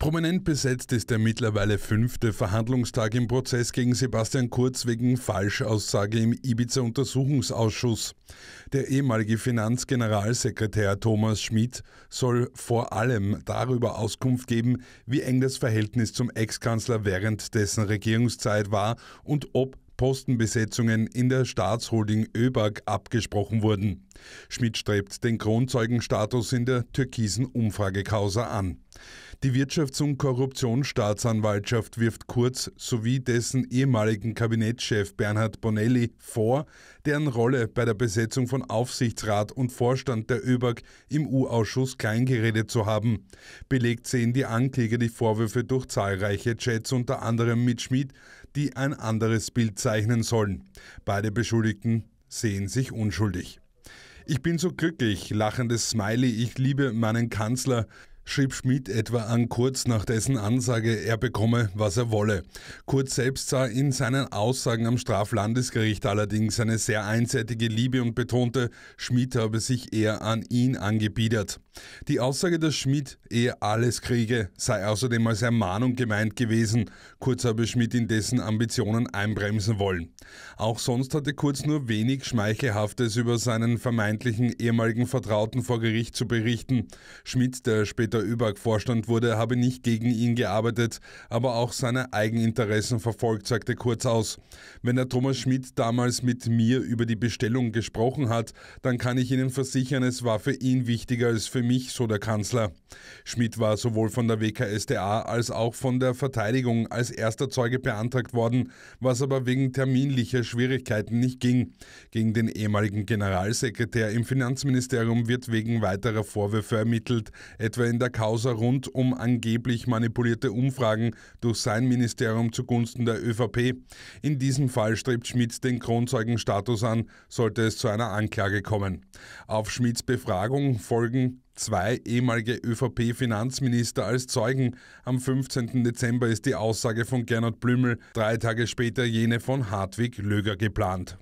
Prominent besetzt ist der mittlerweile fünfte Verhandlungstag im Prozess gegen Sebastian Kurz wegen Falschaussage im Ibiza-Untersuchungsausschuss. Der ehemalige Finanzgeneralsekretär Thomas Schmidt soll vor allem darüber Auskunft geben, wie eng das Verhältnis zum Ex-Kanzler während dessen Regierungszeit war und ob Postenbesetzungen in der Staatsholding ÖBAG abgesprochen wurden. Schmidt strebt den Kronzeugenstatus in der türkisen Umfragekausa an. Die Wirtschafts- und Korruptionsstaatsanwaltschaft wirft Kurz sowie dessen ehemaligen Kabinettschef Bernhard Bonelli vor, deren Rolle bei der Besetzung von Aufsichtsrat und Vorstand der ÖBAG im U-Ausschuss kleingeredet zu haben. Belegt sehen die Ankläger die Vorwürfe durch zahlreiche Chats, unter anderem mit Schmid, die ein anderes Bild zeichnen sollen. Beide Beschuldigten sehen sich unschuldig. Ich bin so glücklich, lachendes Smiley, ich liebe meinen Kanzler schrieb Schmidt etwa an Kurz nach dessen Ansage, er bekomme, was er wolle. Kurz selbst sah in seinen Aussagen am Straflandesgericht allerdings eine sehr einseitige Liebe und betonte, Schmidt habe sich eher an ihn angebiedert. Die Aussage, dass Schmidt eher alles kriege, sei außerdem als Ermahnung gemeint gewesen. Kurz habe Schmidt in dessen Ambitionen einbremsen wollen. Auch sonst hatte Kurz nur wenig Schmeichelhaftes über seinen vermeintlichen ehemaligen Vertrauten vor Gericht zu berichten. Schmidt, der später Günter Überg Vorstand wurde, habe nicht gegen ihn gearbeitet, aber auch seine Eigeninteressen verfolgt, sagte Kurz aus. Wenn der Thomas Schmidt damals mit mir über die Bestellung gesprochen hat, dann kann ich Ihnen versichern, es war für ihn wichtiger als für mich, so der Kanzler. Schmidt war sowohl von der WKSDA als auch von der Verteidigung als erster Zeuge beantragt worden, was aber wegen terminlicher Schwierigkeiten nicht ging. Gegen den ehemaligen Generalsekretär im Finanzministerium wird wegen weiterer Vorwürfe ermittelt, etwa in der Causa rund um angeblich manipulierte Umfragen durch sein Ministerium zugunsten der ÖVP. In diesem Fall strebt Schmidt den Kronzeugenstatus an, sollte es zu einer Anklage kommen. Auf Schmidts Befragung folgen zwei ehemalige ÖVP-Finanzminister als Zeugen. Am 15. Dezember ist die Aussage von Gernot Blümel, drei Tage später jene von Hartwig Löger geplant.